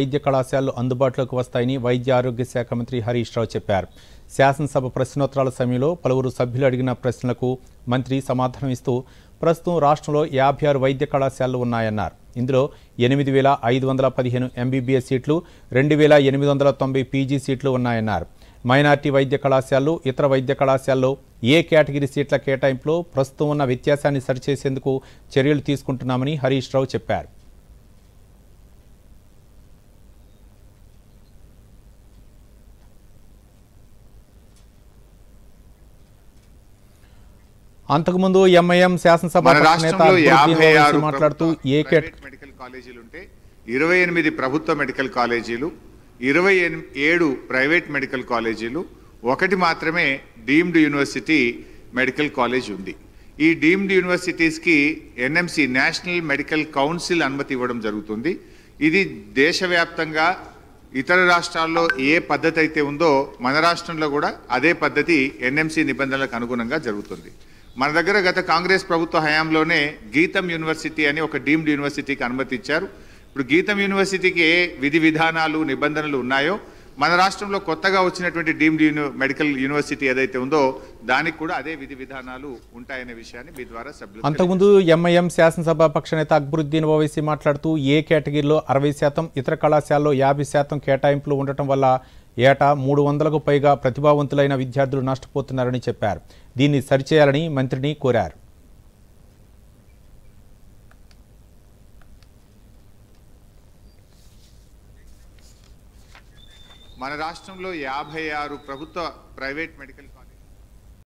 వైద్య కళాశాలలు అందుబాటులోకి వస్తాయని వైద్య ఆరోగ్య శాఖ మంత్రి హరీష్ రావు చెప్పారు శాసనసభ ప్రశ్నోత్తరాల సమయంలో పలువురు సభ్యులు అడిగిన ప్రశ్నలకు మంత్రి సమాధానం ఇస్తూ ప్రస్తుతం రాష్ట్రంలో యాభై ఆరు వైద్య కళాశాలలు ఉన్నాయన్నారు ఇందులో ఎనిమిది వేల ఐదు వందల పదిహేను ఎంబీబీఎస్ సీట్లు రెండు వేల ఎనిమిది వందల తొంభై పీజీ సీట్లు ఉన్నాయన్నారు మైనార్టీ వైద్య కళాశాలలు ఇతర వైద్య కళాశాలలో ఏ కేటగిరీ సీట్ల కేటాయింపులో ప్రస్తుతం ఉన్న వ్యత్యాసాన్ని సరిచేసేందుకు చర్యలు తీసుకుంటున్నామని హరీష్ రావు చెప్పారు అంతకుముందు ఎంఐఎం శాసనసభ మాట్లాడుతూ మెడికల్ కాలేజీలు ఉంటే ఇరవై ఎనిమిది ప్రభుత్వ మెడికల్ కాలేజీలు ఇరవై ఏడు ప్రైవేట్ మెడికల్ కాలేజీలు ఒకటి మాత్రమే డీమ్డ్ యూనివర్సిటీ మెడికల్ కాలేజ్ ఉంది ఈ డీమ్డ్ యూనివర్సిటీస్కి ఎన్ఎంసి నేషనల్ మెడికల్ కౌన్సిల్ అనుమతి ఇవ్వడం జరుగుతుంది ఇది దేశవ్యాప్తంగా ఇతర రాష్ట్రాల్లో ఏ పద్ధతి అయితే ఉందో మన రాష్ట్రంలో కూడా అదే పద్ధతి ఎన్ఎంసి నిబంధనలకు అనుగుణంగా జరుగుతుంది మన దగ్గర గత కాంగ్రెస్ ప్రభుత్వ హయాంలోనే గీతం యూనివర్సిటీ అని ఒక డీమ్డ్ యూనివర్సిటీకి అనుమతి ఇచ్చారు ఇప్పుడు గీతం యూనివర్సిటీకి ఏ విధి విధానాలు నిబంధనలు ఉన్నాయో మన రాష్ట్రంలో కొత్తగా వచ్చినటువంటి డీమ్డ్ మెడికల్ యూనివర్సిటీ ఏదైతే ఉందో దానికి కూడా అదే విధి విధానాలు ఉంటాయనే విషయాన్ని మీ ద్వారా సభ్యులు అంతకుముందు ఎంఐఎం శాసనసభ పక్ష నేత అక్బరుద్దీన్ ఓవైసీ మాట్లాడుతూ ఏ కేటగిరీలో అరవై శాతం ఇతర కళాశాలలో యాభై శాతం కేటాయింపులు ఉండటం వల్ల ఏటా మూడు వందలకు పైగా ప్రతిభావంతులైన విద్యార్థులు నష్టపోతున్నారని చెప్పారు దీన్ని సరిచేయాలని మంత్రిని కోరారు మన రాష్ట్రంలో యాభై ఆరు ప్రభుత్వ ప్రైవేట్ మెడికల్